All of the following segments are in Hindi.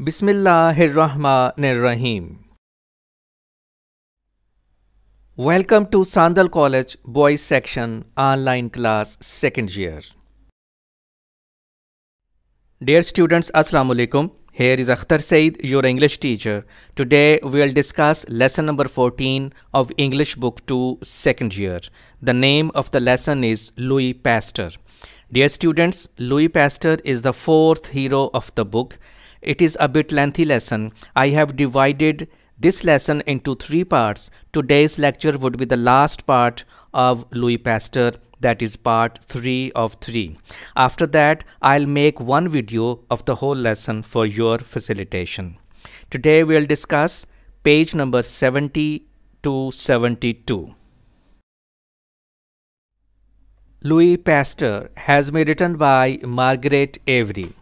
Bismillahirrahmanirrahim. Welcome to Sandal College Boys Section Online Class Second Year. Dear students, Assalamu alaikum. Here is Akhtar Said, your English teacher. Today we will discuss lesson number 14 of English Book 2 Second Year. The name of the lesson is Louis Pasteur. Dear students, Louis Pasteur is the fourth hero of the book it is a bit lengthy lesson. I have divided this lesson into three parts. Today's lecture would be the last part of Louis Pasteur that is part 3 of 3. After that, I'll make one video of the whole lesson for your facilitation. Today we'll discuss page number 70 to 72. Louis Pasteur has been written by Margaret Avery.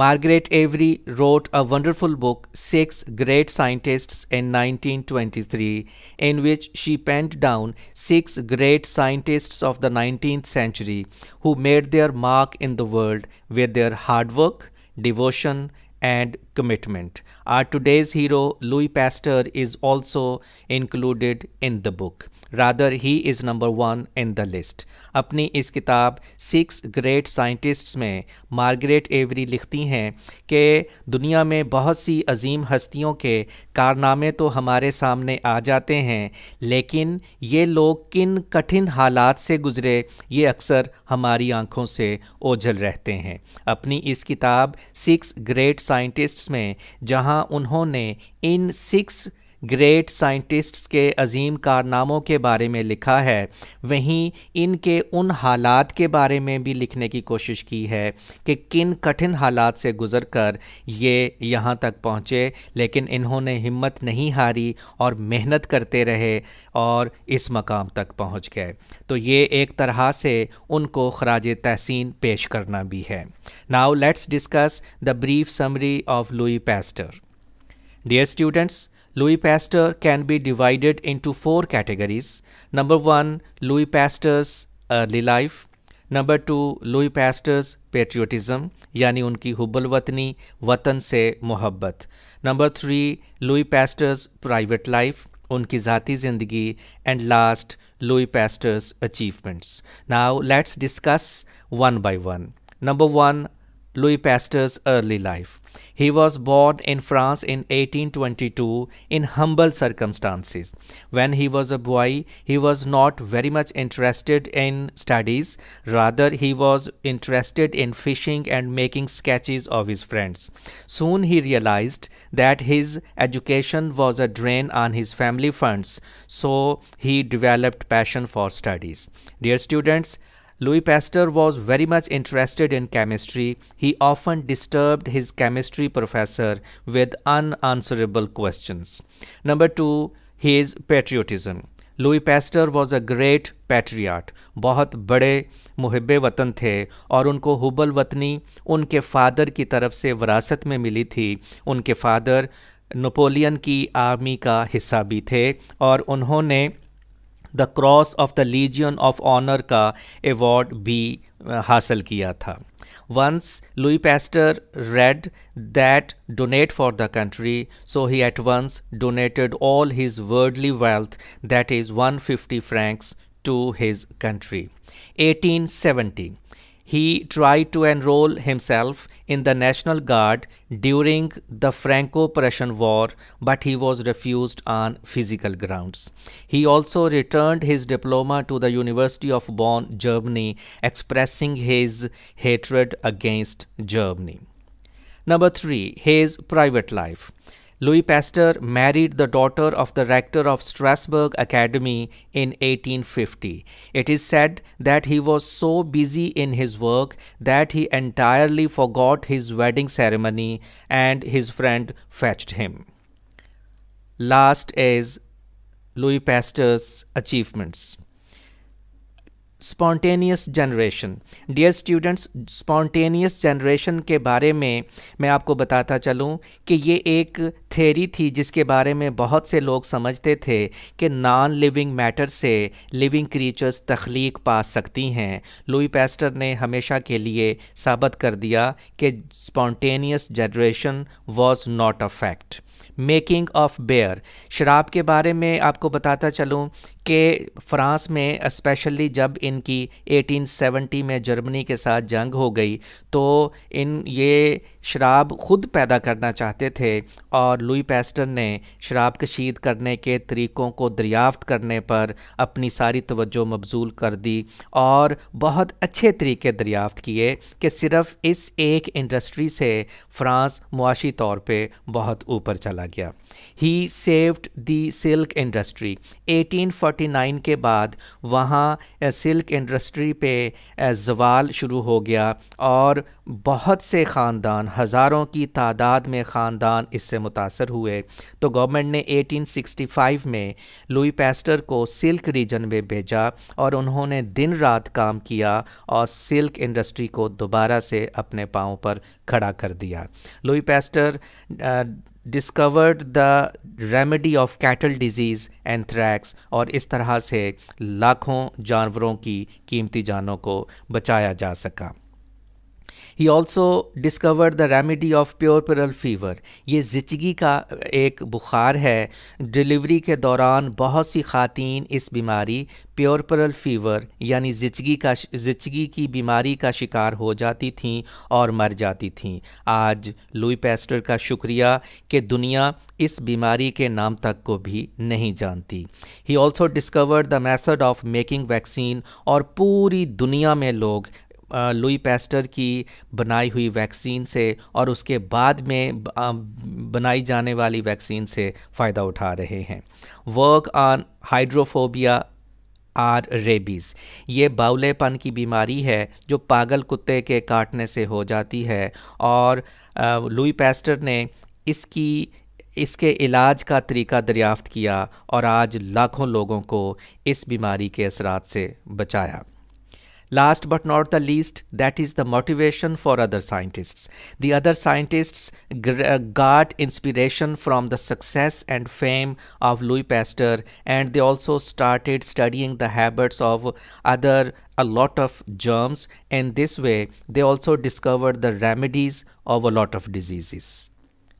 Margaret Avery wrote a wonderful book, Six Great Scientists in 1923, in which she penned down six great scientists of the 19th century who made their mark in the world with their hard work, devotion, and commitment. Our today's hero, Louis Pasteur, is also included in the book. Rather he is number one in the list अपनी इस किताब सिक्स ग्रेट साइंटिस्ट में मार्गरेट एवरी लिखती हैं कि दुनिया में बहुत सी अजीम हस्तियों के कारनामे तो हमारे सामने आ जाते हैं लेकिन ये लोग किन कठिन हालात से गुज़रे ये अक्सर हमारी आंखों से ओझल रहते हैं अपनी इस किताब सिक्स ग्रेट साइंटिस्ट्स में जहां उन्होंने इन सिक्स ग्रेट साइंटिस्ट्स के अजीम कारनामों के बारे में लिखा है वहीं इनके उन हालात के बारे में भी लिखने की कोशिश की है कि किन कठिन हालात से गुज़र कर ये यहाँ तक पहुँचे लेकिन इन्होंने हिम्मत नहीं हारी और मेहनत करते रहे और इस मकाम तक पहुँच गए तो ये एक तरह से उनको खराज तहसीन पेश करना भी है now let's discuss the brief summary of Louis Pasteur dear students Louis Pasteur can be divided into four categories. Number one, Louis Pasteur's early life. Number two, Louis Pasteur's patriotism, yani unki hubbalwatni, watan se muhabbat. Number three, Louis Pasteur's private life, unki zati zindagi. And last, Louis Pasteur's achievements. Now, let's discuss one by one. Number one, Louis Pasteur's early life. He was born in France in 1822 in humble circumstances. When he was a boy, he was not very much interested in studies. Rather, he was interested in fishing and making sketches of his friends. Soon he realized that his education was a drain on his family funds, so he developed passion for studies. Dear students, Louis Pasteur was very much interested in chemistry. He often disturbed his chemistry professor with unanswerable questions. Number two, his patriotism. Louis Pasteur was a great patriot बहुत बड़े महब वतन थे और उनको हुबल वतनी उनके फ़ादर की तरफ से वरासत में मिली थी उनके फ़ादर नेपोलियन की आर्मी का हिस्सा भी थे और उन्होंने The cross of the Legion of Honor का award भी uh, हासिल किया था Once Louis Pasteur read that donate for the country, so he at once donated all his worldly wealth, that is 150 francs, to his country. 1870 he tried to enroll himself in the National Guard during the Franco Prussian War, but he was refused on physical grounds. He also returned his diploma to the University of Bonn, Germany, expressing his hatred against Germany. Number three, his private life. Louis Pasteur married the daughter of the rector of Strasbourg Academy in 1850. It is said that he was so busy in his work that he entirely forgot his wedding ceremony and his friend fetched him. Last is Louis Pasteur's achievements. Spontaneous generation dear students spontaneous generation के बारे में मैं आपको बताता चलूँ कि ये एक थेरी थी जिसके बारे में बहुत से लोग समझते थे कि नॉन लिविंग मैटर से लिविंग क्रीचर्स तख्लीक पा सकती हैं लुई पेस्टर ने हमेशा के लिए साबित कर दिया कि spontaneous generation was not a fact making of beer शराब के बारे में आपको बताता चलूँ कि फ्रांस में स्पेशली जब इनकी 1870 में जर्मनी के साथ जंग हो गई तो इन ये शराब खुद पैदा करना चाहते थे और लुई पेस्टर ने शराब कशीद करने के तरीक़ों को दरियाफ्त करने पर अपनी सारी तवज्जो मबजूल कर दी और बहुत अच्छे तरीके दरियाफ्त किए कि सिर्फ़ इस एक इंडस्ट्री से फ्रांस मुआशी तौर पर बहुत ऊपर चला गया he saved the silk industry 1849 के बाद वहाँ सिल्क इंडस्ट्री पे जवाल शुरू हो गया और बहुत से ख़ानदान हज़ारों की तादाद में ख़ानदान इससे मुतासर हुए तो गवर्नमेंट ने 1865 में लुई पेस्टर को सिल्क रीजन में भेजा और उन्होंने दिन रात काम किया और सिल्क इंडस्ट्री को दोबारा से अपने पाँव पर खड़ा कर दिया Louis Pasteur discovered the remedy of cattle disease anthrax और इस तरह से लाखों जानवरों की कीमती जानों को बचाया जा सका he also discovered the remedy of puerperal fever ये जिचगी का एक बुखार है डिलीवरी के दौरान बहुत सी खातन इस बीमारी प्योरपरल फीवर यानी जिचगी का जिचगी की बीमारी का शिकार हो जाती थी और मर जाती थी आज लुई पेस्टर का शुक्रिया कि दुनिया इस बीमारी के नाम तक को भी नहीं जानती he also discovered the method of making vaccine और पूरी दुनिया में लोग लुई पैस्टर की बनाई हुई वैक्सीन से और उसके बाद में बनाई जाने वाली वैक्सीन से फ़ायदा उठा रहे हैं work on hydrophobia or rabies ये बाउलेपन की बीमारी है जो पागल कुत्ते के काटने से हो जाती है और लुई पैस्टर ने इसकी इसके इलाज का तरीका दरियाफ्त किया और आज लाखों लोगों को इस बीमारी के असरात से बचाया Last but not the least, that is the motivation for other scientists. The other scientists uh, got inspiration from the success and fame of Louis Pasteur and they also started studying the habits of other a lot of germs and this way they also discovered the remedies of a lot of diseases.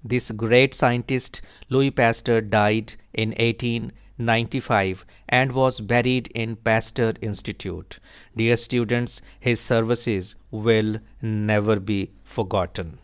This great scientist Louis Pasteur died in 18 95 and was buried in Pasteur Institute. Dear students, his services will never be forgotten.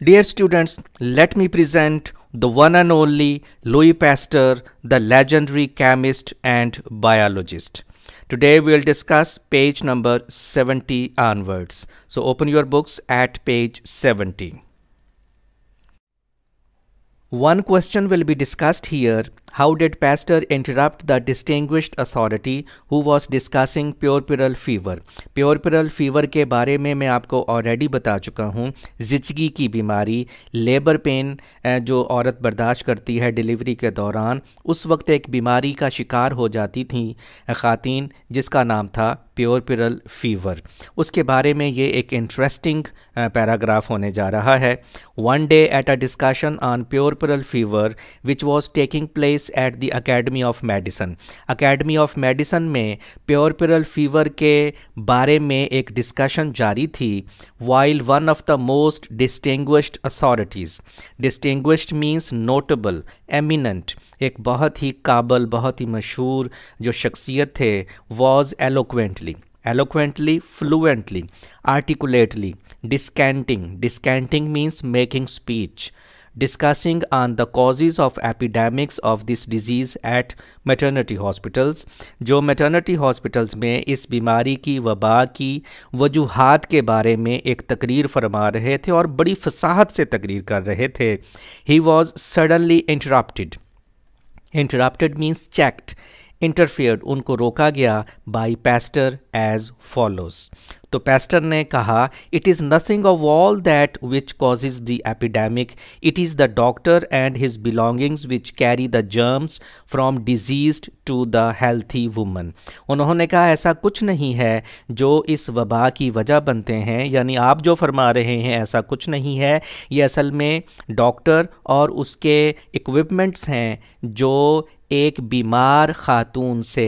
Dear students, let me present the one and only Louis Pasteur, the legendary chemist and biologist. Today we will discuss page number 70 onwards. So open your books at page 70. One question will be discussed here How did Pasteur interrupt the distinguished authority who was discussing puerperal fever? Puerperal fever के बारे में मैं आपको ऑलरेडी बता चुका हूँ जिचगी की बीमारी लेबर पेन जो औरत बर्दाश्त करती है डिलीवरी के दौरान उस वक्त एक बीमारी का शिकार हो जाती थी ख़ातिन जिसका नाम था प्योरपिरल फीवर उसके बारे में ये एक इंटरेस्टिंग पैराग्राफ होने जा रहा है one day at a discussion on puerperal fever which was taking place at the academy of medicine academy of medicine में प्यल फीवर के बारे में एक डिस्कशन जारी थी while one of the most distinguished authorities distinguished means notable eminent एक बहुत ही काबल बहुत ही मशहूर जो शख्सियत थे was eloquently eloquently, fluently, articulately, discanting discanting means making speech. discussing on the causes of epidemics of this disease at maternity hospitals jo maternity hospitals mein is bimari ki waba ki wajuhat ke bare mein ek taqreer farma rahe the aur badi fasahat se taqreer kar rahe the he was suddenly interrupted interrupted means checked interfere उनको रोका गया बाय पैस्टर एज फॉलोस तो पैस्टर ने कहा it is nothing of all that which is the epidemic it is the doctor and his belongings which carry the germs from disease to the healthy woman उन्होंने कहा ऐसा कुछ नहीं है जो इस वबा की वजह बनते हैं यानी आप जो फरमा रहे हैं ऐसा कुछ नहीं है ये असल में डॉक्टर और उसके इक्विपमेंट्स हैं जो एक बीमार ख़ातून से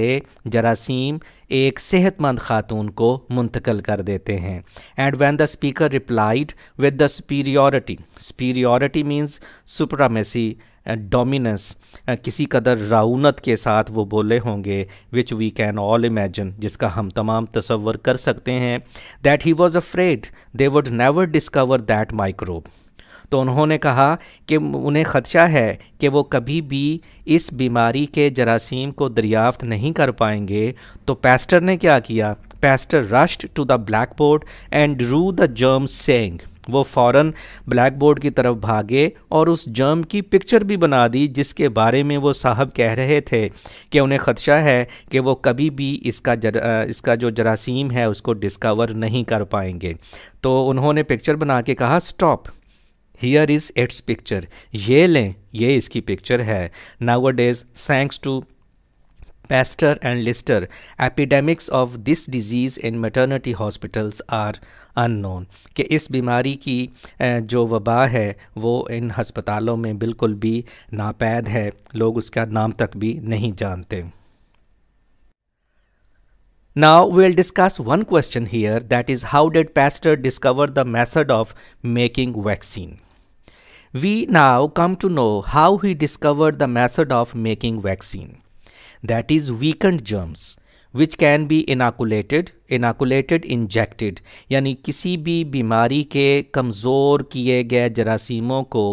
जरासीम एक सेहतमंद खातून को मुंतकल कर देते हैं and when the speaker replied with the superiority superiority means supremacy dominance किसी कदर राउनत के साथ वो बोले होंगे which we can all imagine जिसका हम तमाम तस्वर कर सकते हैं that he was afraid they would never discover that microbe तो उन्होंने कहा कि उन्हें ख़दशा है कि वो कभी भी इस बीमारी के जरासीम को दरियाफ्त नहीं कर पाएंगे तो पेस्टर ने क्या किया Pasteur rushed to the blackboard and drew the germ saying वो फौरन ब्लैक बोर्ड की तरफ भागे और उस जर्म की पिक्चर भी बना दी जिसके बारे में वो साहब कह रहे थे कि उन्हें ख़दशा है कि वो कभी भी इसका जर इसका जो जरासीम है उसको डिस्कवर नहीं कर पाएंगे तो उन्होंने पिक्चर बना के कहा stop here is its picture ये लें ये इसकी पिक्चर है nowadays thanks to Pasteur and Lister epidemics of this disease in maternity hospitals are unknown कि इस बीमारी की जो वबा है वो इन हस्पतालों में बिल्कुल भी नापैद है लोग उसका नाम तक भी नहीं जानते now will discuss one question here that is how did Pasteur discover the method of making vaccine We now come to know how he discovered the method of making vaccine, that is weakened germs, which can be inoculated, inoculated, injected, यानी किसी भी बीमारी के कमज़ोर किए गए जरासीमों को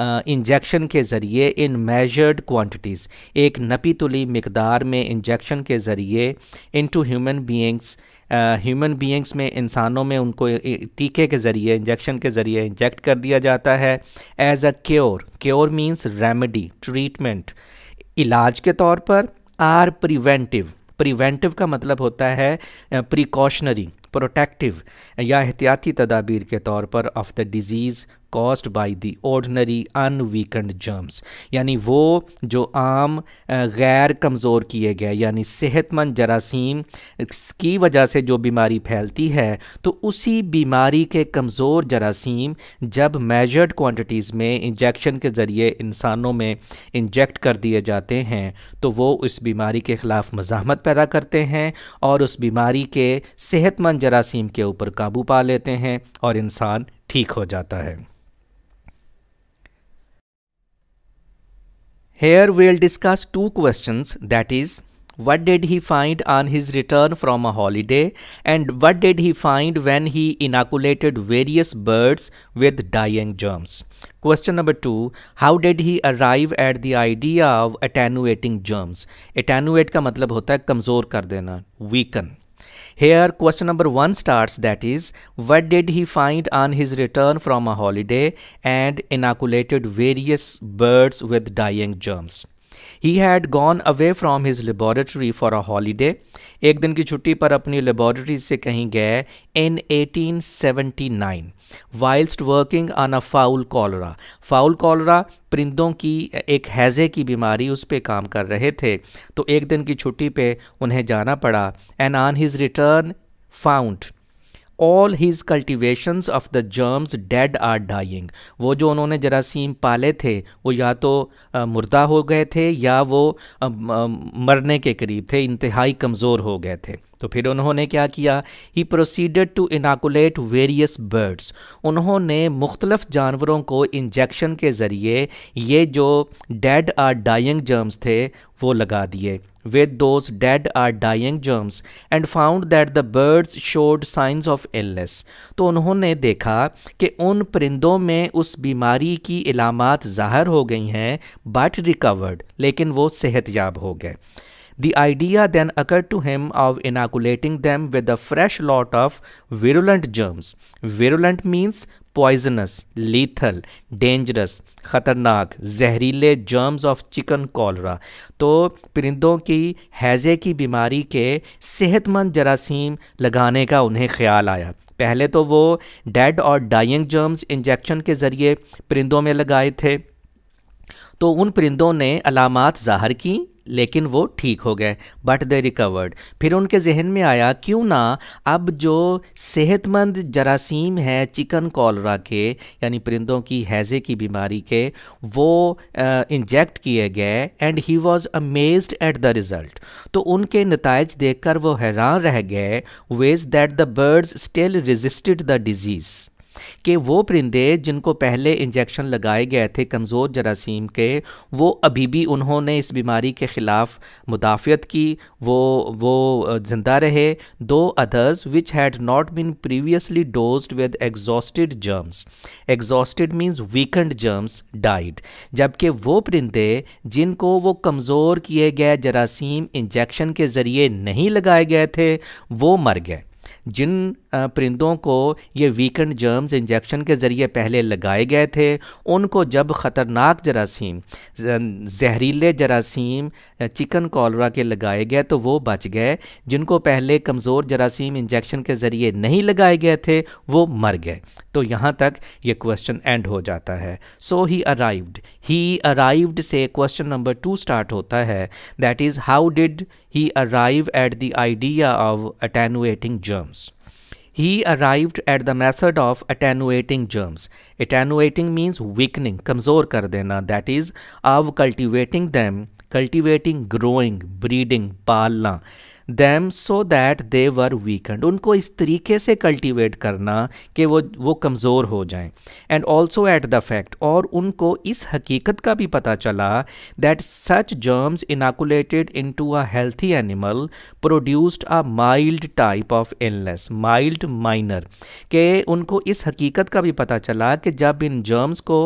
इंजेक्शन के ज़रिए इन मेजर्ड क्वांटिटीज़ एक नपी तुली मकदार में इंजेक्शन के ज़रिए into human beings human beings में इंसानों में उनको टीके के ज़रिए इंजेक्शन के ज़रिए इंजेक्ट कर दिया जाता है as a cure cure means remedy treatment इलाज के तौर पर आर प्रिवेंटिव प्रिवेंटिव का मतलब होता है प्रिकॉशनरी प्रोटेक्टिव या एहतियाती तदाबीर के तौर पर of the disease caused by the ordinary unweakened germs यानी वो जो आम गैर कमज़ोर किए गए यानी सेहतमंद जरासीम की वजह से जो बीमारी फैलती है तो उसी बीमारी के कमज़ोर जरासीम जब मेजर्ड क्वांटिटीज़ में इंजेक्शन के ज़रिए इंसानों में इंजेक्ट कर दिए जाते हैं तो वो उस बीमारी के ख़िलाफ़ मज़ामत पैदा करते हैं और उस बीमारी के सेहतमंद जरासीम के ऊपर काबू पा लेते हैं और इंसान ठीक हो जाता है Here we'll discuss two questions that is what did he find on his return from a holiday and what did he find when he inoculated various birds with dying germs. Question number two, how did he arrive at the idea of attenuating germs? Attenuate का मतलब होता है कमज़ोर कर देना, weaken. Here question number 1 starts that is what did he find on his return from a holiday and inoculated various birds with dying germs. He had gone away from his laboratory for a holiday एक दिन की छुट्टी पर अपनी लेबॉरेटरी से कहीं गए in 1879 while working on a fowl cholera fowl cholera परिंदों की एक हैज़े की बीमारी उस पर काम कर रहे थे तो एक दिन की छुट्टी पे उन्हें जाना पड़ा and on his return found all his cultivations of the germs dead or dying वो जो उन्होंने जरासीम पाले थे वो या तो मुर्दा हो गए थे या वो मरने के करीब थे इंतहाई कमज़ोर हो गए थे तो फिर उन्होंने क्या किया he proceeded to inoculate various birds उन्होंने मुख्तलफ जानवरों को इंजेक्शन के ज़रिए ये जो डेड आर डाइंग जर्म्स थे वो लगा दिए with those dead or dying germs and found that the birds showed signs of illness तो उन्होंने देखा कि उन परिंदों में उस बीमारी की इलामत ज़ाहर हो गई हैं बट रिकवर्ड लेकिन वो सेहतयाब हो गए The idea then occurred to him of inoculating them with a fresh lot of virulent germs. Virulent means poisonous, lethal, dangerous, खतरनाक जहरीले germs of chicken cholera. तो परिंदों की हैज़े की बीमारी के सेहतमंद जरासीम लगाने का उन्हें ख्याल आया पहले तो वो डेड और डाइंग जर्म्स इंजेक्शन के ज़रिए परिंदों में लगाए थे तो उन परिंदों ने अलामत ज़ाहर की लेकिन वो ठीक हो गए बट दे रिकवर्ड फिर उनके जहन में आया क्यों ना अब जो सेहतमंद जरासीम है चिकन कॉलरा के यानी परिंदों की हैज़े की बीमारी के वो इंजेक्ट किए गए and he was amazed at the result तो उनके नतज देख कर वो हैरान रह गए was that the birds still resisted the disease कि वो परिंदे जिनको पहले इंजेक्शन लगाए गए थे कमज़ोर जरासीम के वो अभी भी उन्होंने इस बीमारी के ख़िलाफ़ मुदाफ़त की वो वो ज़िंदा रहे those others which had not been previously dosed with exhausted germs exhausted means weakened germs died जबकि वो परिंदे जिनको वो कमज़ोर किए गए जरासीम इंजेक्शन के ज़रिए नहीं लगाए गए थे वो मर गए जिन परिंदों को ये वीकेंड जर्म्स इंजेक्शन के ज़रिए पहले लगाए गए थे उनको जब ख़तरनाक जरासीम जहरीले जरासीम चिकन कॉलरा के लगाए गए तो वो बच गए जिनको पहले कमज़ोर जरासीम इंजेक्शन के ज़रिए नहीं लगाए गए थे वो मर गए तो यहाँ तक ये क्वेश्चन एंड हो जाता है so he arrived he arrived से क्वेश्चन नंबर टू स्टार्ट होता है that is how did he arrive at the idea of attenuating germ germs. He arrived at the method of attenuating germs. Attenuating means weakening, kamzor kar dena. That is, of cultivating them, cultivating, growing, breeding, palna. Them so that they were weakened उनको इस तरीके से कल्टिवेट करना कि वो वो कमज़ोर हो जाएं and also at the fact और उनको इस हकीकत का भी पता चला that such germs inoculated into a healthy animal produced a mild type of illness mild minor के उनको इस हकीकत का भी पता चला कि जब इन जर्म्स को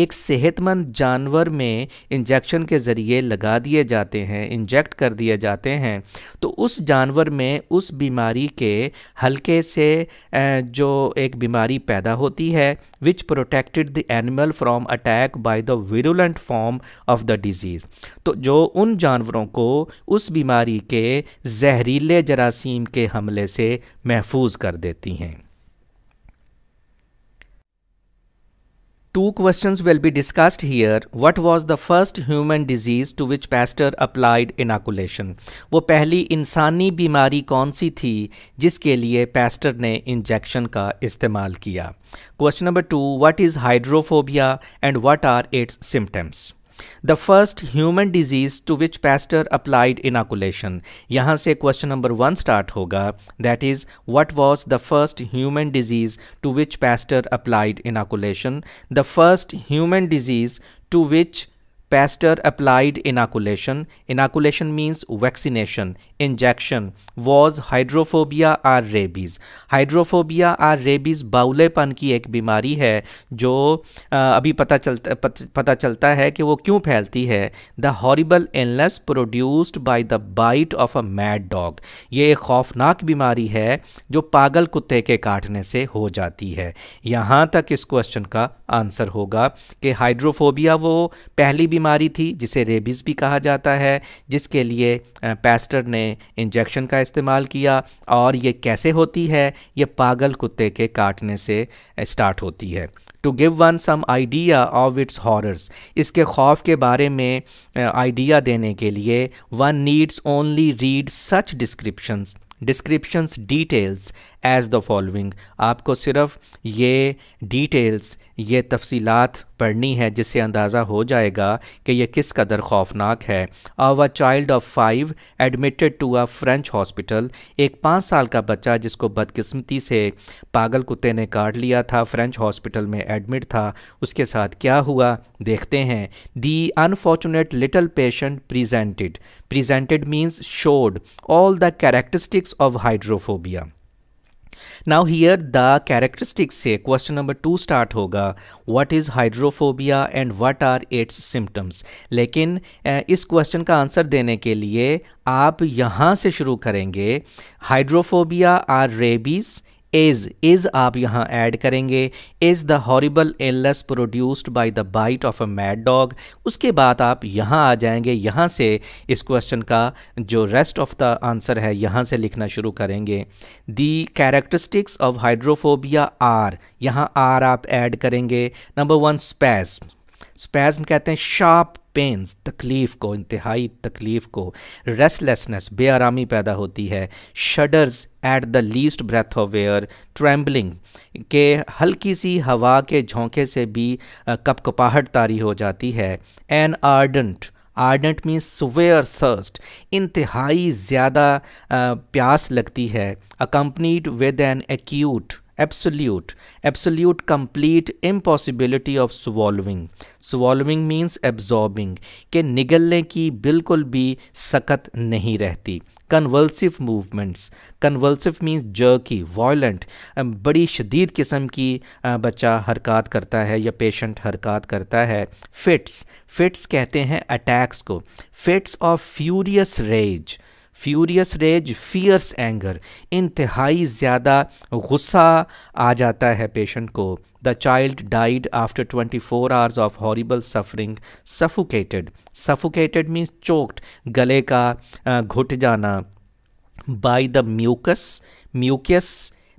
एक सेहतमंद जानवर में इंजेक्शन के ज़रिए लगा दिए जाते हैं इंजेक्ट कर दिए जाते हैं तो उस जानवर में उस बीमारी के हल्के से जो एक बीमारी पैदा होती है which protected the animal from attack by the virulent form of the disease तो जो उन जानवरों को उस बीमारी के जहरीले जरासीम के हमले से महफूज कर देती हैं Two questions will be discussed here. What was the first human disease to which Pasteur applied inoculation? वो पहली इंसानी बीमारी कौन सी थी जिसके लिए Pasteur ने इंजेक्शन का इस्तेमाल किया Question number two. What is hydrophobia and what are its symptoms? The first human disease to which Pasteur applied inoculation. यहाँ से question number one start होगा. That is, what was the first human disease to which Pasteur applied inoculation? The first human disease to which Pasteur applied inoculation inoculation means vaccination injection was hydrophobia or rabies hydrophobia or rabies बाउलेपन की एक बीमारी है जो अभी पता चलता पत, पता चलता है कि वो क्यों फैलती है the horrible illness produced by the bite of a mad dog ये एक खौफनाक बीमारी है जो पागल कुत्ते के काटने से हो जाती है यहाँ तक इस क्वेश्चन का आंसर होगा कि हाइड्रोफोबिया वो पहली बीमारी बीमारी थी जिसे रेबीज़ भी कहा जाता है जिसके लिए पेस्टर ने इंजेक्शन का इस्तेमाल किया और ये कैसे होती है ये पागल कुत्ते के काटने से स्टार्ट होती है to give one some idea of its horrors इसके खौफ के बारे में आइडिया देने के लिए one needs only read such descriptions descriptions details as the following आपको सिर्फ ये डिटेल्स ये तफसीलात पढ़नी है जिससे अंदाज़ा हो जाएगा कि यह किस कदर खौफनाक है our child of five admitted to a French hospital एक पाँच साल का बच्चा जिसको बदकस्मती से पागल कुत्ते ने काट लिया था फ्रेंच हॉस्पिटल में एडमिट था उसके साथ क्या हुआ देखते हैं the unfortunate little patient presented presented means showed all the characteristics of hydrophobia now here the characteristics say question number two start hoga what is hydrophobia and what are its symptoms lekin uh, is question ka answer dene ke liye aap yahan se shuru karenge hydrophobia are rabies is is आप यहाँ ऐड करेंगे is the horrible illness produced by the bite of a mad dog उसके बाद आप यहाँ आ जाएंगे यहाँ से इस क्वेश्चन का जो रेस्ट ऑफ द आंसर है यहाँ से लिखना शुरू करेंगे the characteristics of hydrophobia are यहाँ आर आप ऐड करेंगे नंबर वन स्पैस्म स्पैज्म कहते हैं शार्प पेंस तकलीफ़ को इंतहाई तकलीफ़ को रेस्टलेसनेस बेआरामी पैदा होती है shudders at the least breath of air trembling के हल्की सी हवा के झोंके से भी कपकपाहट तारी हो जाती है an ardent ardent means severe thirst इंतहाई ज़्यादा प्यास लगती है accompanied with an acute absolute absolute complete impossibility of swallowing swallowing means absorbing के निगलने की बिल्कुल भी सकत नहीं रहती convulsive movements convulsive means jerky violent बड़ी शदीद किस्म की बच्चा हरकत करता है या पेशेंट हरकत करता है फिट्स फिट्स कहते हैं अटैक्स को fits of furious rage furious rage fierce anger इंतहाई ज़्यादा गुस्सा आ जाता है पेशेंट को the child died after 24 four hours of horrible suffering suffocated suffocated means choked गले का घुट जाना by the mucus mucus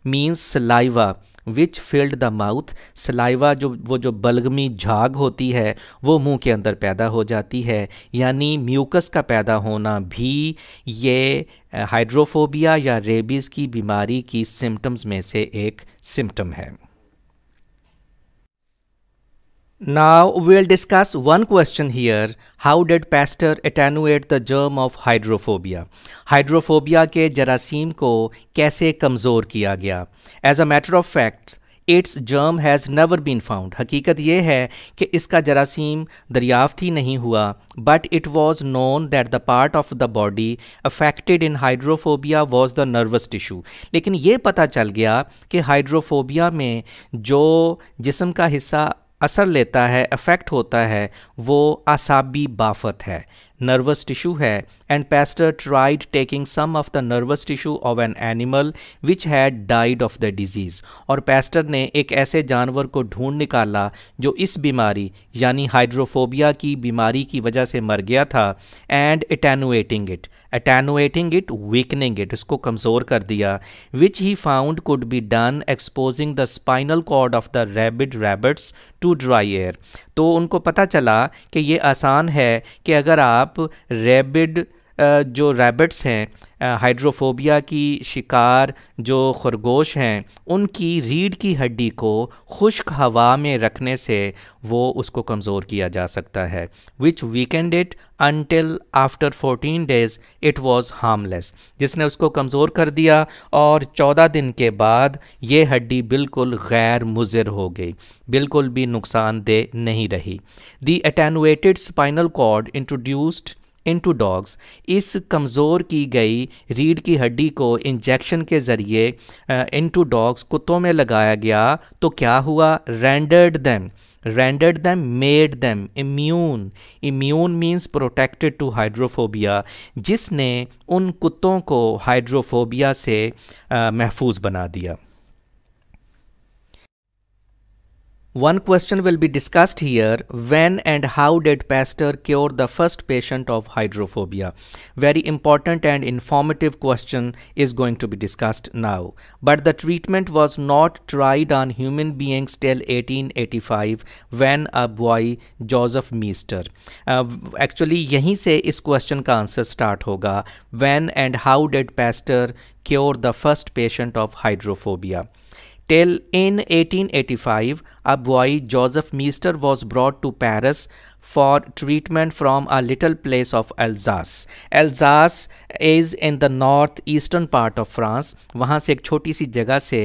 means saliva which filled the mouth saliva जो वो जो बलगमी झाग होती है वो मुंह के अंदर पैदा हो जाती है यानी म्यूकस का पैदा होना भी ये हाइड्रोफोबिया या रेबीज़ की बीमारी की सिम्टम्स में से एक सिम्टम है Now we'll discuss one question here. How did Pasteur attenuate the germ of hydrophobia? Hydrophobia के जरासीम को कैसे कमज़ोर किया गया As a matter of fact, its germ has never been found. हकीकत यह है कि इसका जरासीम दरियाफ्त ही नहीं हुआ But it was known that the part of the body affected in hydrophobia was the nervous tissue. लेकिन ये पता चल गया कि hydrophobia में जो जिसम का हिस्सा असर लेता है अफेक्ट होता है वो आसाबी बाफत है नर्वस टिशू है and Pasteur tried taking some of the nervous tissue of an animal which had died of the disease और पेस्टर ने एक ऐसे जानवर को ढूंढ निकाला जो इस बीमारी यानी हाइड्रोफोबिया की बीमारी की वजह से मर गया था and attenuating it attenuating it weakening it उसको कमज़ोर कर दिया which he found could be done exposing the spinal cord of the rabid rabbits to dry air तो उनको पता चला कि ये आसान है कि अगर आप आप रैबिड जो रैबिट्स हैं हाइड्रोफोबिया की शिकार जो खरगोश हैं उनकी रीढ़ की हड्डी को खुश्क हवा में रखने से वो उसको कमज़ोर किया जा सकता है which weakened it until after 14 days it was harmless जिसने उसको कमज़ोर कर दिया और 14 दिन के बाद ये हड्डी बिल्कुल गैर मुजर हो गई बिल्कुल भी नुकसानदेह नहीं रही the attenuated spinal cord introduced into dogs इस कमज़ोर की गई रीढ़ की हड्डी को इंजेक्शन के ज़रिए इनटू डॉग्स कुत्तों में लगाया गया तो क्या हुआ rendered them rendered them made them immune immune means protected to hydrophobia जिसने उन कुत्तों को हाइड्रोफोबिया से uh, महफूज बना दिया One question will be discussed here when and how did Pasteur cure the first patient of hydrophobia? Very important and informative question is going to be discussed now. But the treatment was not tried on human beings till 1885 when a boy Joseph Meester. Uh, actually, uh, यहीं से इस क्वेश्चन का आंसर स्टार्ट होगा When and how did Pasteur cure the first patient of hydrophobia? Till in 1885, a boy, Joseph Meester, was brought to Paris for treatment from a little place of Alsace. Alsace is in the northeastern part of France. वहाँ से एक छोटी सी जगह से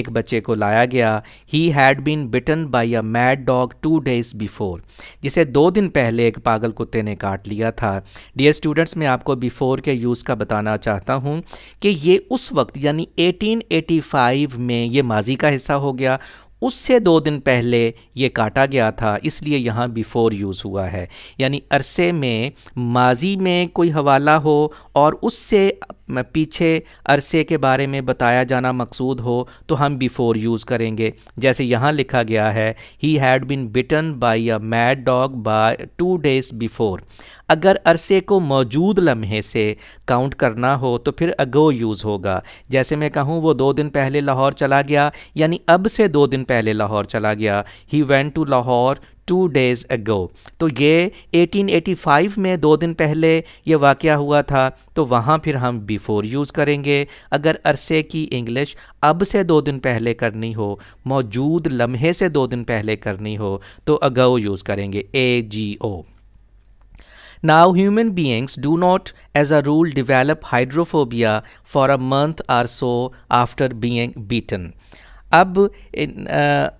एक बच्चे को लाया गया He had been bitten by a mad dog two days before. जिसे दो दिन पहले एक पागल कुत्ते ने काट लिया था Dear students, मैं आपको before के use का बताना चाहता हूँ कि ये उस वक्त यानी 1885 में ये माजी का हिस्सा हो गया उससे दो दिन पहले ये काटा गया था इसलिए यहाँ बिफ़ोर यूज़ हुआ है यानी अरसे में माजी में कोई हवाला हो और उससे पीछे अरसे के बारे में बताया जाना मकसूद हो तो हम बिफ़ोर यूज़ करेंगे जैसे यहाँ लिखा गया है he had been bitten by a mad dog by two days before अगर अरसे को मौजूद लम्हे से काउंट करना हो तो फिर अगो यूज़ होगा जैसे मैं कहूँ वो दो दिन पहले लाहौर चला गया यानी अब से दो दिन पहले लाहौर चला गया he went to Lahore two days ago तो ये 1885 में दो दिन पहले ये वाक़ हुआ था तो वहाँ फिर हम बिफ़ोर यूज़ करेंगे अगर अरसे की इंग्लिश अब से दो दिन पहले करनी हो मौजूद लम्हे से दो दिन पहले करनी हो तो अगो यूज़ करेंगे ए जी ओ Now, human beings do not, as a rule, develop hydrophobia for a month or so after being beaten. अब uh,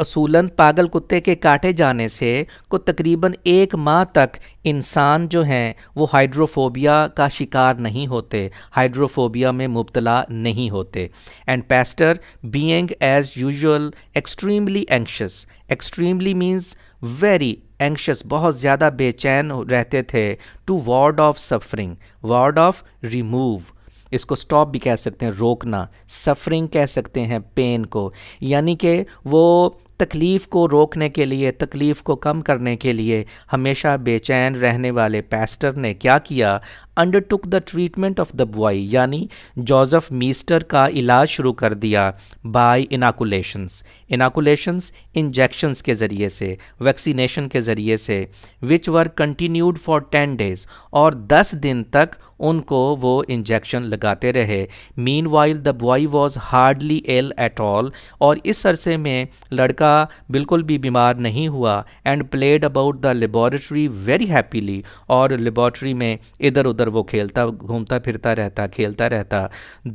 असूलन पागल कुत्ते के काटे जाने से को तकरीबन एक माह तक इंसान जो हैं वो हाइड्रोफोबिया का शिकार नहीं होते हाइड्रोफोबिया में मुबतला नहीं होते and Pasteur being as usual extremely anxious extremely means very anxious बहुत ज़्यादा बेचैन रहते थे to ward off suffering ward off remove इसको स्टॉप भी कह सकते हैं रोकना सफरिंग कह सकते हैं पेन को यानी कि वो तकलीफ़ को रोकने के लिए तकलीफ़ को कम करने के लिए हमेशा बेचैन रहने वाले पैस्टर ने क्या किया undertook the treatment of the boy यानी जोजफ मीस्टर का इलाज शुरू कर दिया बाय इनाकुलेशंस इनाकुलेशंस इंजेक्शंस के ज़रिए से वैक्सीनेशन के ज़रिए से which were continued for ten days और दस दिन तक उनको वो इंजेक्शन लगाते रहे meanwhile the boy was hardly ill at all और इस अरसे में लड़का लड़का बिल्कुल भी बीमार नहीं हुआ and played about the laboratory very happily और लेबॉरेटरी में इधर उधर वो खेलता घूमता फिरता रहता खेलता रहता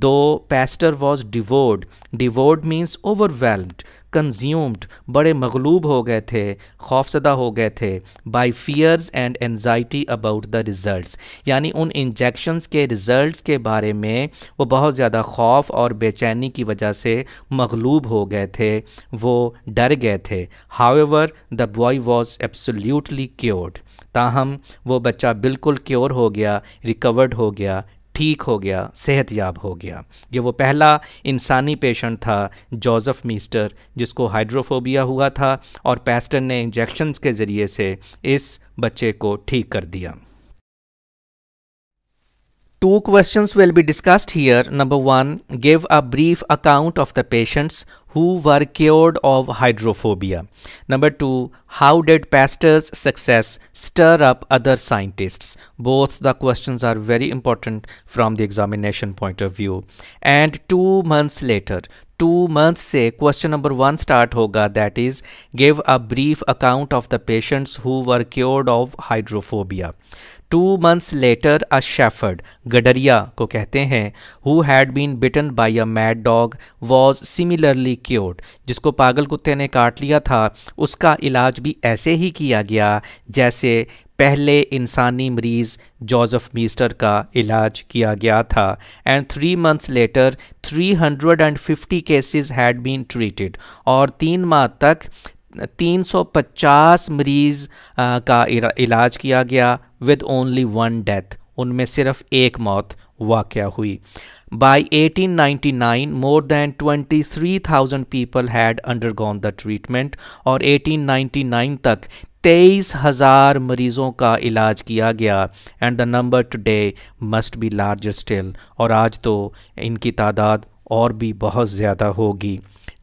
though Pasteur was devoured devoured means overwhelmed consumed बड़े मगलूब हो गए थे खौफजदा हो गए थे by fears and anxiety about the result यानी उन इंजेक्शंस के रिज़ल्ट के बारे में वो बहुत ज़्यादा खौफ और बेचैनी की वजह से मगलूब हो गए थे वो डर गए थे however the boy was absolutely cured ताहम वो बच्चा बिल्कुल क्योर हो गया रिकवर्ड हो गया ठीक हो गया सेहतयाब हो गया ये वो पहला इंसानी पेशेंट था जोजफ़ मीस्टर जिसको हाइड्रोफोबिया हुआ था और पैस्टन ने इंजेक्शन के ज़रिए से इस बच्चे को ठीक कर दिया Two questions will be discussed here. Number one, give a brief account of the patients who were cured of hydrophobia. Number two, how did Pasteur's success stir up other scientists? Both the questions are very important from the examination point of view. And two months later, two months say question number one start hoga that is give a brief account of the patients who were cured of hydrophobia. Two months later a shepherd गडरिया को कहते हैं who had been bitten by a mad dog was similarly cured जिसको पागल कुत्ते ने काट लिया था उसका इलाज भी ऐसे ही किया गया जैसे पहले इंसानी मरीज़ जोजफ़ मीस्टर का इलाज किया गया था and three months later 350 cases had been treated और तीन माह तक 350 मरीज़ का इलाज किया गया विद ओनली वन डेथ उनमें सिर्फ एक मौत वाक़ हुई By 1899, more than 23,000 people had undergone the treatment और 1899 तक तेईस हज़ार मरीज़ों का इलाज किया गया and the number today must be large still और आज तो इनकी तादाद और भी बहुत ज़्यादा होगी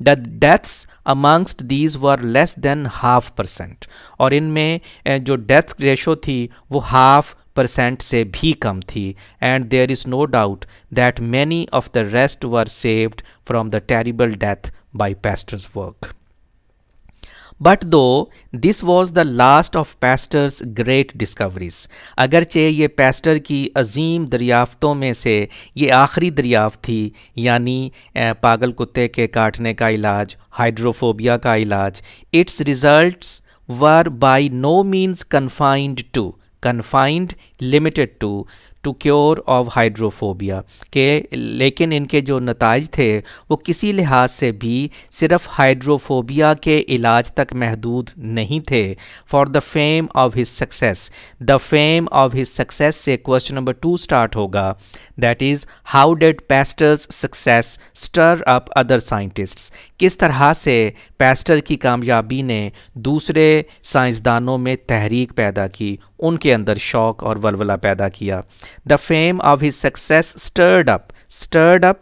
the deaths amongst these were less than half percent और इनमें जो डेथ रेशो थी वो हाफ परसेंट से भी कम थी and there is no doubt that many of the rest were saved from the terrible death by Pasteur's work but though this was the last of Pasteur's great discoveries अगरचे ये पैस्टर की अजीम दरियाफ्तों में से ये आखिरी दरियाफ्त थी यानी पागल कुत्ते के काटने का इलाज हाइड्रोफोबिया का इलाज its result were by no means confined to confined limited to to cure of hydrophobia के लेकिन इनके जो नतज थे वो किसी लिहाज से भी सिर्फ हाइड्रोफोबिया के इलाज तक महदूद नहीं थे for the fame of his success the fame of his success से क्वेश्चन नंबर टू स्टार्ट होगा that is how did Pasteur's success stir up other scientist किस तरह से पेस्टर की कामयाबी ने दूसरे साइंसदानों में तहरीक पैदा की उनके अंदर शौक और वलवला पैदा किया the fame of his success stirred up stirred up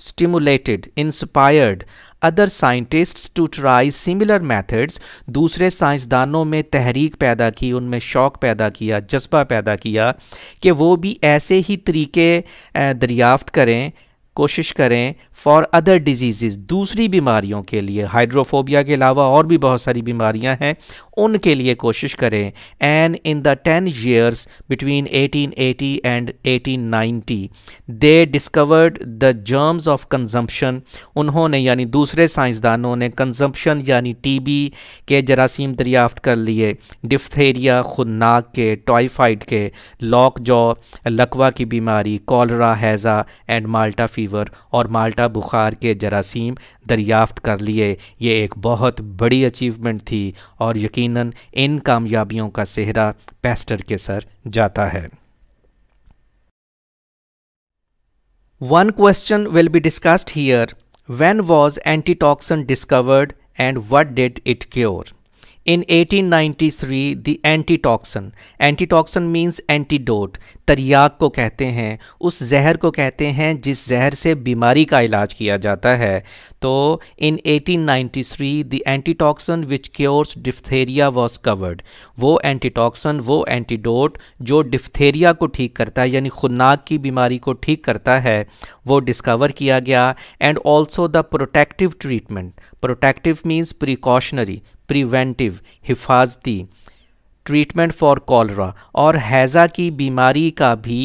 stimulated inspired other scientist to try similar methods दूसरे साइंसदानों में तहरीक पैदा की उनमें शौक़ पैदा किया जज्बा पैदा किया कि वो भी ऐसे ही तरीके दरियाफ्त करें कोशिश करें फॉर अदर डिजीज़ दूसरी बीमारियों के लिए हाइड्रोफोबिया के अलावा और भी बहुत सारी बीमारियां हैं उनके लिए कोशिश करें and in the ten years between 1880 and 1890 they discovered the germs of consumption उन्होंने यानी दूसरे साइंसदानों ने कंजम्पशन यानी टीबी के जरासीम दरियाफ्त कर लिए डिफ्थेरिया खुदनाक के टाइफाइड के लॉक जॉ लकवा की बीमारी कॉलरा हैज़ा एंड माल्टा फीवर और माल्टा ज़्यादा बुखार के जरासीम दरियाफ्त कर लिए ये एक बहुत बड़ी अचीवमेंट थी और यकीन इन कामयाबियों का सेहरा पेस्टर के सर जाता है one question will be discussed here when was antitoxin discovered and what did it cure In 1893, the antitoxin, antitoxin means antidote, तरियाक को कहते हैं उस जहर को कहते हैं जिस जहर से बीमारी का इलाज किया जाता है तो in 1893 the antitoxin which cures diphtheria was covered वो एंटीटॉक्सन वो एंटीडोट जो डिफ्थेरिया को ठीक करता है यानी खुनाक की बीमारी को ठीक करता है वो डिस्कवर किया गया and also the protective treatment protective means precautionary preventive हिफाजती ट्रीटमेंट फॉर कॉलरा और हैज़ा की बीमारी का भी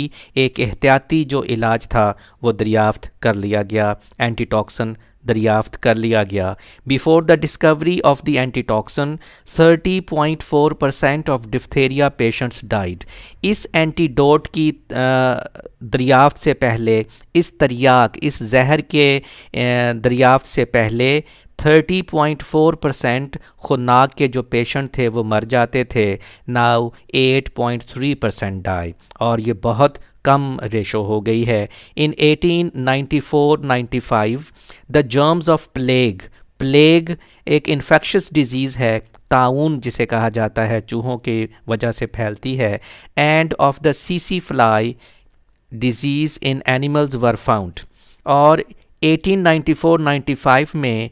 एक एहतियाती जो इलाज था वो दरियाफ्त कर लिया गया एंटीटॉक्सन दरियाफ्त कर लिया गया before the discovery of the antitoxin 30.4 percent of diphtheria patients died इस एंटीडोट की दरियाफ्त से पहले इस तरियाक इस जहर के दरियाफ्त से पहले 30.4 परसेंट खुनाक के जो पेशेंट थे वो मर जाते थे नाउ 8.3 परसेंट डाई और ये बहुत कम रेशो हो गई है in 1894-95 the germs of plague plague एक इन्फेक्शस डिजीज़ है ताउन जिसे कहा जाता है चूहों के वजह से फैलती है एंड ऑफ द सीसी fly disease in animals were found और 1894-95 में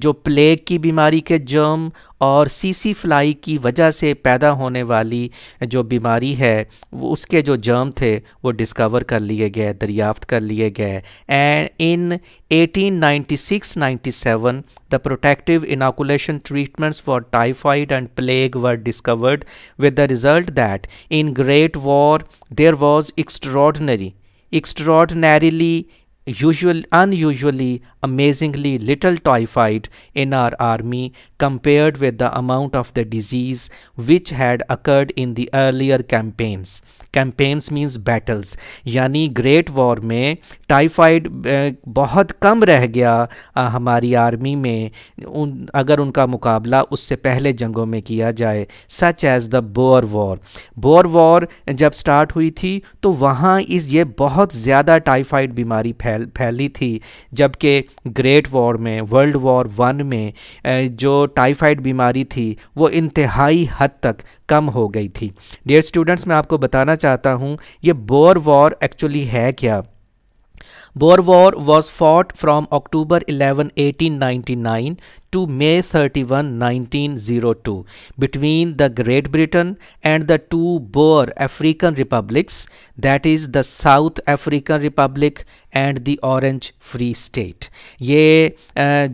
जो प्लेग की बीमारी के जर्म और सीसी फ्लाई की वजह से पैदा होने वाली जो बीमारी है वो उसके जो जर्म थे वो डिस्कवर कर लिए गए दरियाफ्त कर लिए गए and in 1896-97 the protective inoculation treatments for typhoid and plague were discovered with the result that in great war there was extraordinary extraordinarily usual, unusually, amazingly little typhoid in our army compared with the amount of the disease which had occurred in the earlier campaigns. Campaigns means battles. yani great war mein typhoid uh, bahut kam reh gaya uh, hamari army mein un, agar unka muqabla usse pehle jangon mein kiya jaye such as the boer war boer war jab start hui thi to wahan is ye bahut zyada typhoid bimari phail फैल फैली थी जबकि ग्रेट वॉर में वर्ल्ड वॉर वन में जो टाइफाइड बीमारी थी वो इंतहाई हद तक कम हो गई थी डियर स्टूडेंट्स मैं आपको बताना चाहता हूँ ये बोर वॉर एक्चुअली है क्या Boer war was fought from October 11, 1899 to May 31, 1902 between the Great Britain and the two Boer African republics that is the South African Republic and the Orange Free State ये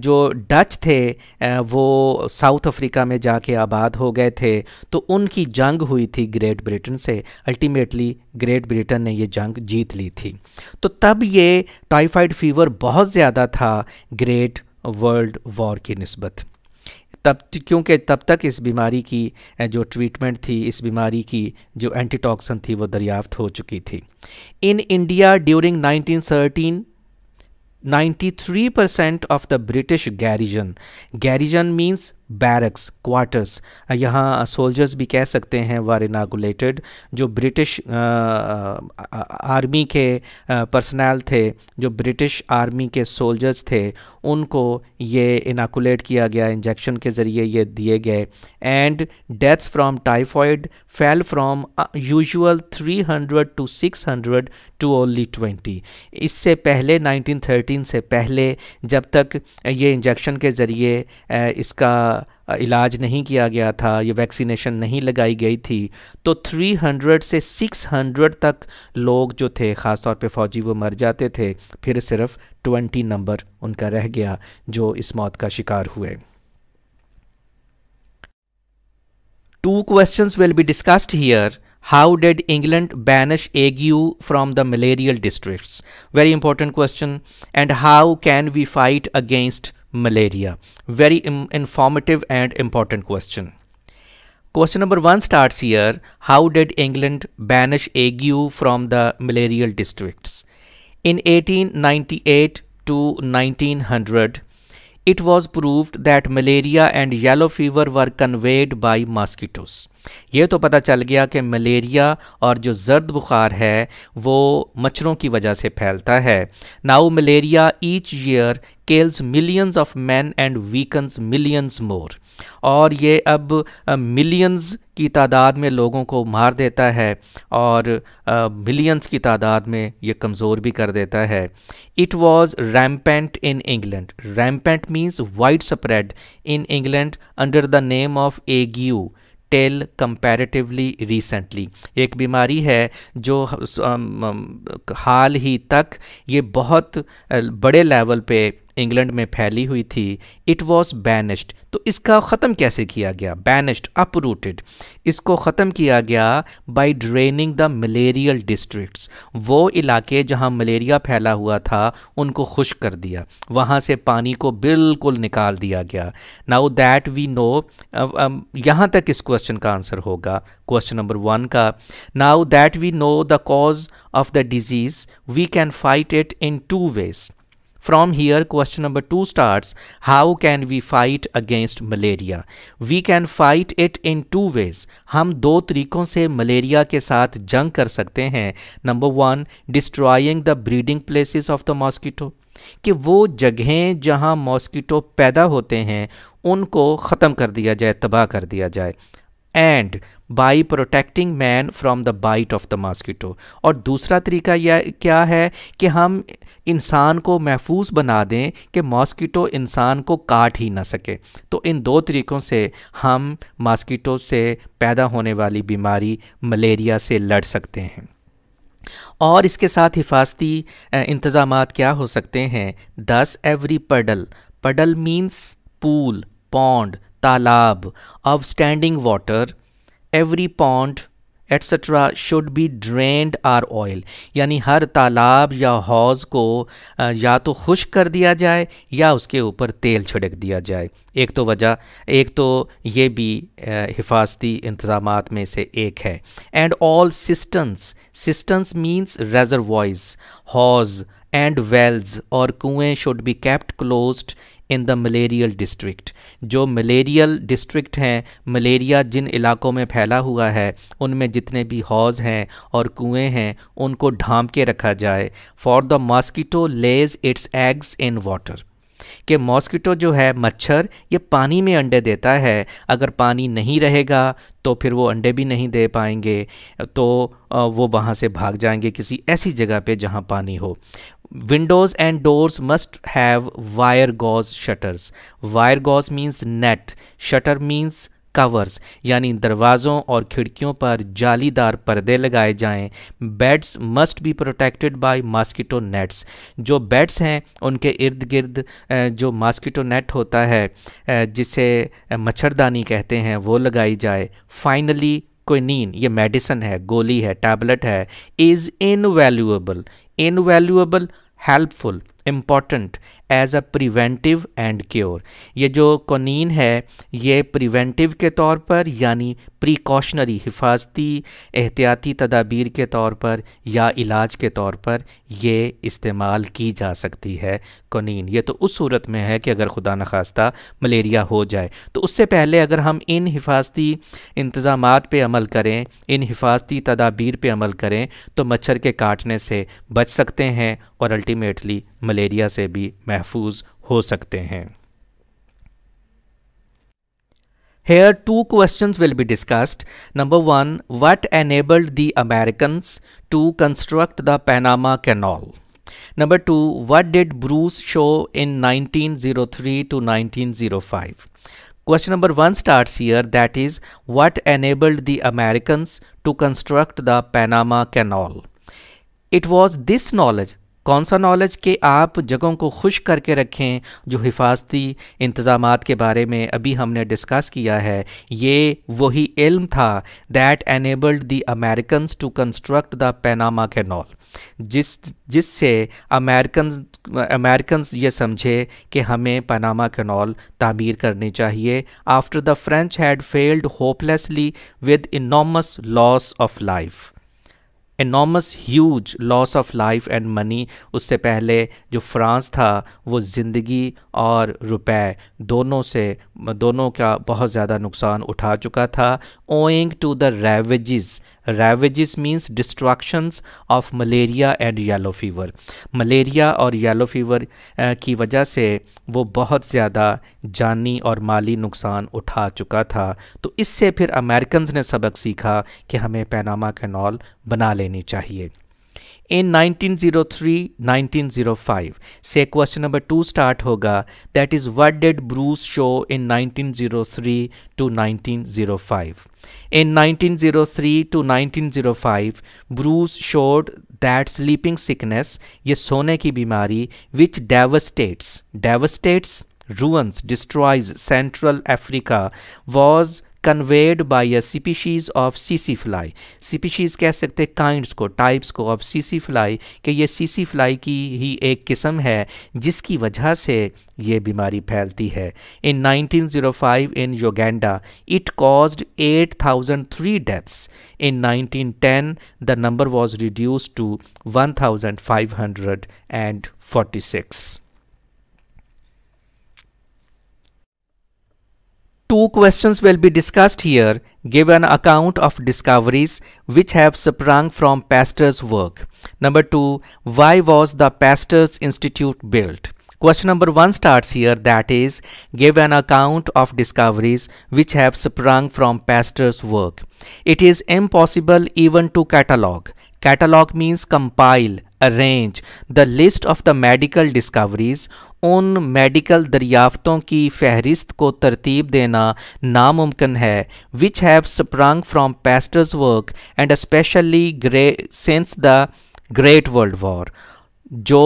जो डच थे वो साउथ अफ्रीका में जाके आबाद हो गए थे तो उनकी जंग हुई थी ग्रेट ब्रिटेन से अल्टीमेटली ग्रेट ब्रिटेन ने ये जंग जीत ली थी तो तब ये टाइफाइड फीवर बहुत ज़्यादा था ग्रेट वर्ल्ड वॉर की नस्बत तब क्योंकि तब तक इस बीमारी की जो ट्रीटमेंट थी इस बीमारी की जो एंटीटॉक्सन थी वो दरियाफ्त हो चुकी थी in India during 1913 93 percent of the British garrison garrison means barracks quarters uh, यहाँ सोल्जर्स uh, भी कह सकते हैं वार इनागुलेटेड जो ब्रिटिश आर्मी uh, के पर्सनल थे जो ब्रिटिश आर्मी के सोल्जर्स थे उनको ये इनाकुलेट किया गया इंजेक्शन के ज़रिए ये दिए गए and deaths from typhoid fell from usual 300 to 600 to only 20 इससे पहले 1913 से पहले जब तक ये इंजेक्शन के ज़रिए इसका इलाज नहीं किया गया था या वैक्सीनेशन नहीं लगाई गई थी तो 300 से 600 तक लोग जो थे खास तौर पर फ़ौजी वो मर जाते थे फिर सिर्फ 20 नंबर उनका रह गया जो इस मौत का शिकार हुए two question will be discussed here how did England banish ague from the malarial district very important question and how can we fight against malaria? Very informative and important question. Question number one starts here. How did England banish ague from the malarial districts? In 1898 to 1900, it was proved that malaria and yellow fever were conveyed by mosquitoes. ये तो पता चल गया कि मलेरिया और जो जर्द बुखार है वो मच्छरों की वजह से फैलता है now malaria each year kills millions of man and weakens millions more और ये अब मिलियंस की तादाद में लोगों को मार देता है और मिलियंस की तादाद में ये कमज़ोर भी कर देता है it was rampant in England rampant means widespread in England under the name of ague till comparatively recently एक बीमारी है जो हाल ही तक ये बहुत बड़े लेवल पे इंग्लैंड में फैली हुई थी इट वॉज बैनिश्ड तो इसका ख़त्म कैसे किया गया बैनिश्ड अपरूटेड इसको ख़त्म किया गया by draining the malarial districts वो इलाके जहां मलेरिया फैला हुआ था उनको खुश कर दिया वहां से पानी को बिल्कुल निकाल दिया गया नाउ दैट वी नो यहाँ तक इस क्वेश्चन का आंसर होगा क्वेश्चन नंबर वन का now that we know the cause of the disease we can fight it in two ways from here question number two start how can we fight against malaria we can fight it in two ways हम दो तरीकों से मलेरिया के साथ जंग कर सकते हैं number one destroying the breeding place of the mosquito कि वो जगहें जहां मॉस्किटो पैदा होते हैं उनको ख़त्म कर दिया जाए तबाह कर दिया जाए and by protecting man from the bite of the mosquito और दूसरा तरीका यह क्या है कि हम इंसान को महफूज बना दें कि मॉस्किटो इंसान को काट ही ना सके तो इन दो तरीक़ों से हम मॉस्किटो से पैदा होने वाली बीमारी मलेरिया से लड़ सकते हैं और इसके साथ हिफाजती इंतज़ाम क्या हो सकते हैं दस every puddle puddle means pool pond तालाब of standing water every pond etcetera should be drained or oil यानी हर तालाब या हौज़ को या तो खुश कर दिया जाए या उसके ऊपर तेल छिड़क दिया जाए एक तो वजह एक तो ये भी हिफाजती इंतज़ाम में से एक है and all cisterns cisterns means reservoirs हौज़ एंड वेल्स और कुएँ should be kept closed in the malarial district जो मलेरियल डिस्ट्रिक्ट हैं मलेरिया जिन इलाकों में फैला हुआ है उनमें जितने भी हौज़ हैं और कुएं हैं उनको ढांप के रखा जाए for the mosquito lays its eggs in water कि मॉस्किटो जो है मच्छर ये पानी में अंडे देता है अगर पानी नहीं रहेगा तो फिर वो अंडे भी नहीं दे पाएंगे तो वो वहाँ से भाग जाएंगे किसी ऐसी जगह पे जहाँ पानी हो windows and doors must have wire gauze shutters wire gauze means net shutter means covers यानी दरवाज़ों और खिड़कियों पर जालीदार पर्दे लगाए जाएं beds must be protected by mosquito nets जो बेड्स हैं उनके इर्द गिर्द जो मास्किटो नेट होता है जिसे मच्छरदानी कहते हैं वो लगाई जाए फाइनली क्विनीन ये मेडिसन है गोली है टैबलेट है is invaluable invaluable helpful important as a preventive and cure ये जो कनीन है ये प्रिवेंटिव के तौर पर यानी प्रिकॉशनरी हिफाजती एहतियाती तदाबीर के तौर पर या इलाज के तौर पर ये इस्तेमाल की जा सकती है कनीन ये तो उस सूरत में है कि अगर खुदा न खास्ता मलेरिया हो जाए तो उससे पहले अगर हम इन हिफाजती इंतज़ाम पर अमल करें इन हिफाजती तदाबीर पर अमल करें तो मच्छर के काटने से बच सकते हैं और अल्टीमेटली मलेरिया से भी महफूज हो सकते हैं here two question will be discussed number one what enabled the American to construct the Panama canal number two what did Bruce show in nineteen zero three to nineteen zero five question number one starts here that is what enabled the American to construct the Panama canal it was this knowledge कौन सा नॉलेज कि आप जगहों को खुश करके रखें जो हिफाजती इंतज़ाम के बारे में अभी हमने डिस्कस किया है ये वही इल्म था that enabled the American to construct the Panama canal जिस जिससे अमेरिकन अमेरिकन ये समझे कि हमें पनामा कैनॉल तामीर करनी चाहिए after the French had failed hopelessly with enormous loss of life enormous huge loss of life and money उससे पहले जो फ्रांस था वो ज़िंदगी और रुपए दोनों से दोनों का बहुत ज़्यादा नुकसान उठा चुका था owing to the ravage ravages means destructions of malaria and yellow fever malaria और येलो फीवर eh, की वजह से वो बहुत ज़्यादा जानी और माली नुकसान उठा चुका था तो इससे फिर अमेरिकन ने सबक सीखा कि हमें पैनामा कैनॉल बना लेनी चाहिए इन 1903 1905 से क्वेश्चन नंबर टू स्टार्ट होगा that is what did Bruce show in 1903 to 1905 in 1903 to 1905 Bruce showed that sleeping sickness ये सोने की बीमारी which devastates devastates ruins destroys central Africa was conveyed by a species of सीसी फ्लाई स्पीशीज़ कह सकते हैं काइंड्स को टाइप्स को ऑफ सीसी फ्लाई कि ये सीसी फ्लाई की ही एक किस्म है जिसकी वजह से ये बीमारी फैलती है in 1905 in Uganda it eight thousand three deaths in nineteen ten the number was reduce to one thousand five hundred and six Two questions will be discussed here. Give an account of discoveries which have sprung from Pasteur's work. Number two, why was the Pasteur's Institute built? Question number one starts here that is, give an account of discoveries which have sprung from Pasteur's work. It is impossible even to catalog. Catalog means compile, arrange the list of the medical discoveries उन मेडिकल दरियाफ्तों की फहरिस्त को तरतीब देना नामुमकिन है which have sprung from Pasteur's work and specially grey since the great world war जो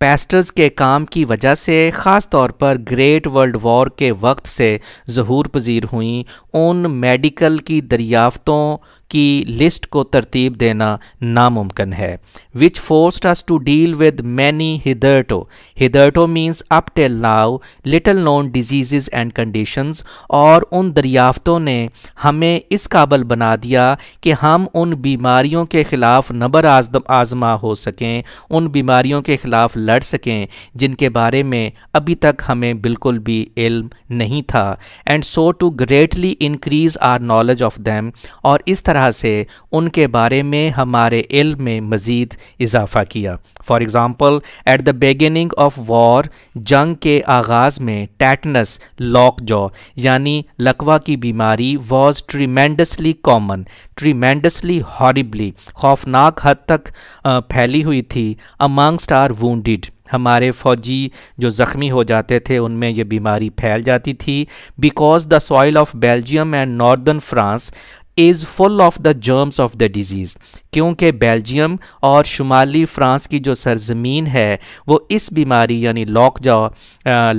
पेस्टर्स के काम की वजह से ख़ास तौर पर ग्रेट वर्ल्ड वॉर के वक्त से जहूर पजीर हुई उन मेडिकल की दरियाफ्तों की लिस्ट को तरतीब देना नामुमकिन है which forced us to deal with many hitherto hitherto means up till now little known disease and conditions और उन दरियाफ्तों ने हमें इस काबल बना दिया कि हम उन बीमारियों के ख़िलाफ़ नबर आजमा हो सकें उन बीमारियों के ख़िलाफ़ लड़ सकें जिनके बारे में अभी तक हमें बिल्कुल भी इल्म नहीं था and so to greatly increase our knowledge of them और इस तरह तरह से उनके बारे में हमारे इल्म में मज़ीद इजाफ़ा किया for example at the beginning of war जंग के आगाज़ में टैटनस लॉक जॉ यानी लकवा की बीमारी was tremendously common tremendously horribly खौफनाक हद तक फैली हुई थी अमंगस्ट आर वूंडिड हमारे फौजी जो ज़ख्मी हो जाते थे उनमें यह बीमारी फैल जाती थी because the soil of Belgium and northern France is full of the germs of the disease क्योंकि बेल्जियम और शुमाली फ्रांस की जो सरजमीन है वो इस बीमारी यानी लॉकजा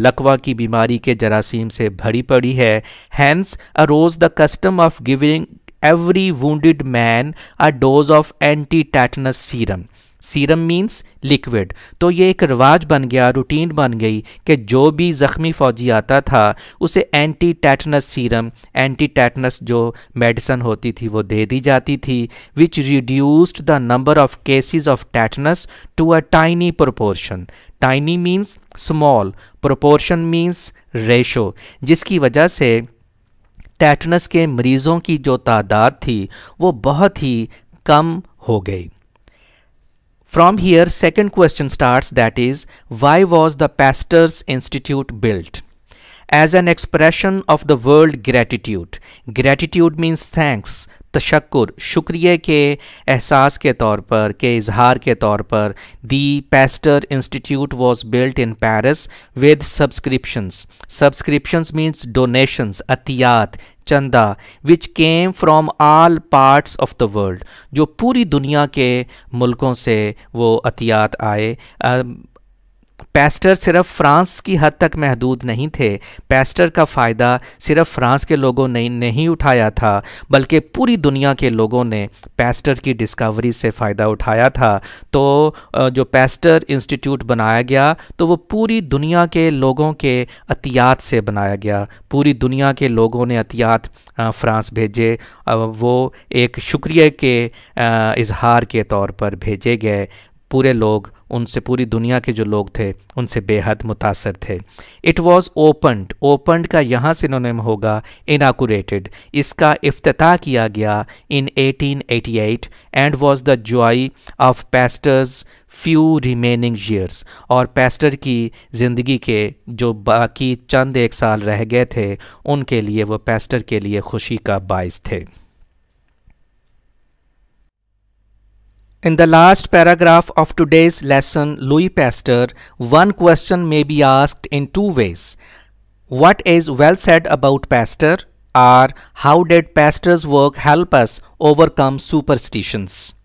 लकवा की बीमारी के जरासीम से भरी पड़ी है hence arose the custom of giving every wounded man a dose of anti tetanus serum serum means liquid तो ये एक रिवाज बन गया रूटीन बन गई कि जो भी ज़ख्मी फ़ौजी आता था उसे anti tetanus serum anti tetanus जो मेडिसन होती थी वो दे दी जाती थी which reduced the number of cases of tetanus to a tiny proportion tiny means small proportion means ratio जिसकी वजह से टैटनस के मरीज़ों की जो तादाद थी वो बहुत ही कम हो गई From here, second question starts that is, why was the Pastors Institute built? As an expression of the world gratitude. Gratitude means thanks. तशक्र शुक्रिया के एहसास के तौर पर के इजहार के तौर पर the Pasteur Institute was built in Paris with subscriptions subscriptions means donations अतियात चंदा which came from all parts of the world जो पूरी दुनिया के मुल्कों से वो अतियात आए पेस्टर सिर्फ फ्रांस की हद तक महदूद नहीं थे पेस्टर का फ़ायदा सिर्फ फ्रांस के लोगों ने नहीं उठाया था बल्कि पूरी दुनिया के लोगों ने पेस्टर की डिस्कवरी से फ़ायदा उठाया था तो जो पेस्टर इंस्टीट्यूट बनाया गया तो वो पूरी दुनिया के लोगों के अतियात से बनाया गया पूरी दुनिया के लोगों ने अतियात फ्रांस भेजे वो एक शुक्रिया के इजहार के तौर पर भेजे गए पूरे लोग उनसे पूरी दुनिया के जो लोग थे उनसे बेहद मुतासर थे इट वॉज़ ओपनड ओपनड का यहाँ से इन्होंने होगा इनाकुरेटेड इसका अफ्ताह किया गया in 1888 and was the joy of Pasteur's few remaining years और पेस्टर की ज़िंदगी के जो बाकी चंद एक साल रह गए थे उनके लिए वो पेस्टर के लिए खुशी का बायस थे In the last paragraph of today's lesson, Louis Pasteur, one question may be asked in two ways. What is well said about Pasteur? Or how did Pasteur's work help us overcome superstitions?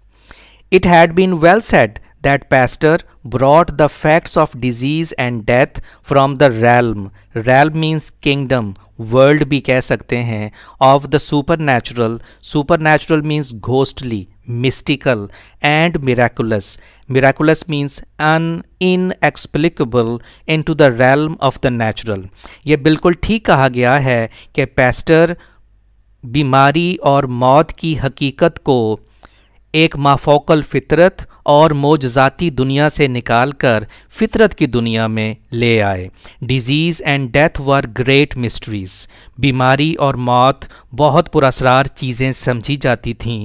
It had been well said that Pasteur brought the facts of disease and death from the realm. Realm means kingdom, world भी कह सकते of the supernatural. Supernatural means ghostly, mystical and miraculous. Miraculous means an inexplicable into the realm of the natural. ये बिल्कुल ठीक कहा गया है कि पेस्टर बीमारी और मौत की हकीकत को एक माफोकल फितरत और मोजाती दुनिया से निकालकर फितरत की दुनिया में ले आए disease and death were great mysteries बीमारी और मौत बहुत पुरासरार चीज़ें समझी जाती थीं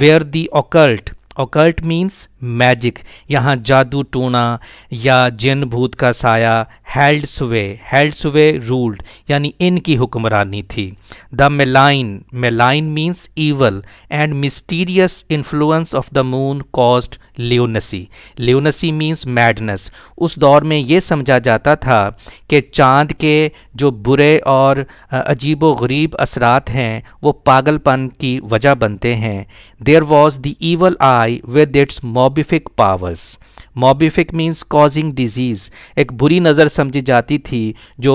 where the occult occult means magic यहाँ जादू टोना या जिन भूत का साया held sway held sway ruled यानी इनकी हुक्मरानी थी the malign malign means evil and mysterious influence of the moon caused lunacy lunacy means madness उस दौर में ये समझा जाता था कि चांद के जो बुरे और अजीब व गरीब असरात हैं वो पागलपन की वजह बनते हैं there was the evil eye with its mob morbific powers morbific means causing disease एक बुरी नज़र समझी जाती थी जो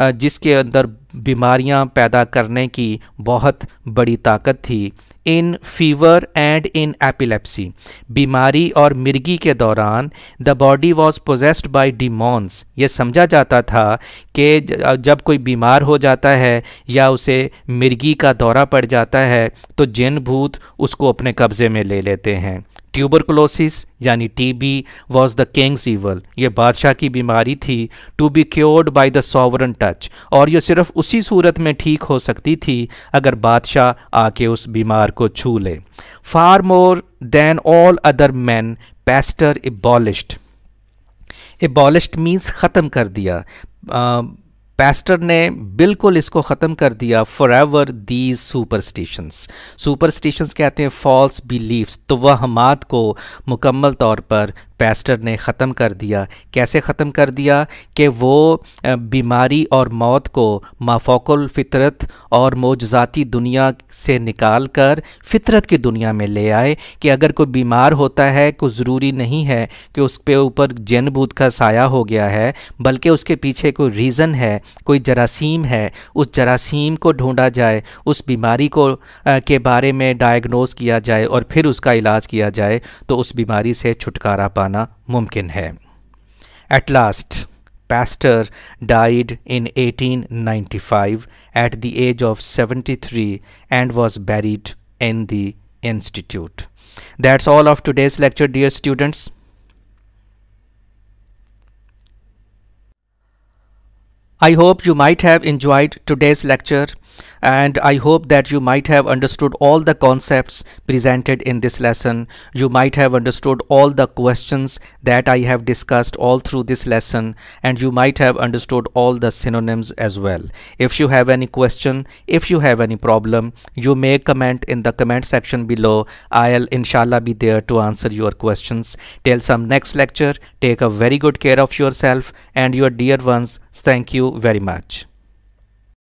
जिसके अंदर बीमारियां पैदा करने की बहुत बड़ी ताकत थी in fever and in epilepsy बीमारी और मिर्गी के दौरान the body was possessed by demons ये समझा जाता था कि जब कोई बीमार हो जाता है या उसे मिर्गी का दौरा पड़ जाता है तो जिन भूत उसको अपने कब्ज़े में ले लेते हैं ट्यूबरकुलोसिस यानी TB was the king's evil ये बादशाह की बीमारी थी to be cured by the sovereign touch और ये सिर्फ उसी सूरत में ठीक हो सकती थी अगर बादशाह आके उस बीमार को छू ले far more than all other man Pasteur abolished abolished means ख़त्म कर दिया पैस्टर ने बिल्कुल इसको ख़त्म कर दिया for ever these superstitions superstitions कहते हैं फॉल्स बिलीव्स तो वह हमाद को मुकम्मल तौर पर पैस्टर ने ख़त्म कर दिया कैसे ख़त्म कर दिया कि वो बीमारी और मौत को माफोकुल फ़ितरत और मौजाती दुनिया से निकाल कर फ़ितरत की दुनिया में ले आए कि अगर कोई बीमार होता है कोई ज़रूरी नहीं है कि उसके ऊपर जन बूद का साया हो गया है बल्कि उसके पीछे कोई रीज़न है कोई जरासीम है उस जरासीम को ढूंढा जाए उस बीमारी को आ, के बारे में डायग्नोज किया जाए और फिर उसका इलाज किया जाए तो उस बीमारी से छुटकारा पाए At last, Pastor died in 1895 at the age of 73 and was buried in the institute. That's all of today's lecture, dear students. I hope you might have enjoyed today's lecture and I hope that you might have understood all the concepts presented in this lesson. You might have understood all the questions that I have discussed all through this lesson and you might have understood all the synonyms as well. If you have any question, if you have any problem, you may comment in the comment section below. I'll inshallah be there to answer your questions. Till some next lecture, take a very good care of yourself and your dear ones. Thank you very much.